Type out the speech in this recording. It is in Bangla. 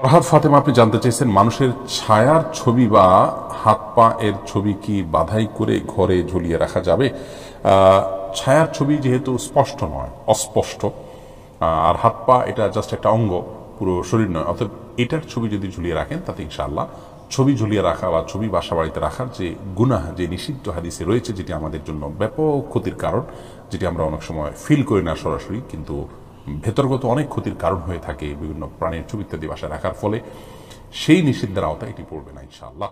ফরহাদ ফাতেমা আপনি জানতে চাইছেন মানুষের ছায়ার ছবি বা হাত পা এর ছবি কি বাধাই করে ঘরে ঝুলিয়ে রাখা যাবে ছায়ার ছবি যেহেতু স্পষ্ট নয় অস্পষ্ট আর হাত পা এটা জাস্ট একটা অঙ্গ পুরো শরীর নয় অর্থাৎ এটার ছবি যদি ঝুলিয়ে রাখেন তাতে ইনশাআল্লাহ ছবি ঝুলিয়ে রাখা বা ছবি বাসা বাড়িতে রাখার যে গুনাহ যে নিষিদ্ধ হাদিসে রয়েছে যেটি আমাদের জন্য ব্যাপক ক্ষতির কারণ যেটি আমরা অনেক সময় ফিল করি না সরাসরি কিন্তু ভেতরগত অনেক ক্ষতির কারণ হয়ে থাকে বিভিন্ন প্রাণীর ছবি ইত্যাদি বাসায় রাখার ফলে সেই নিষিদ্ধের আওতায় এটি পড়বে না ইনশাআল্লাহ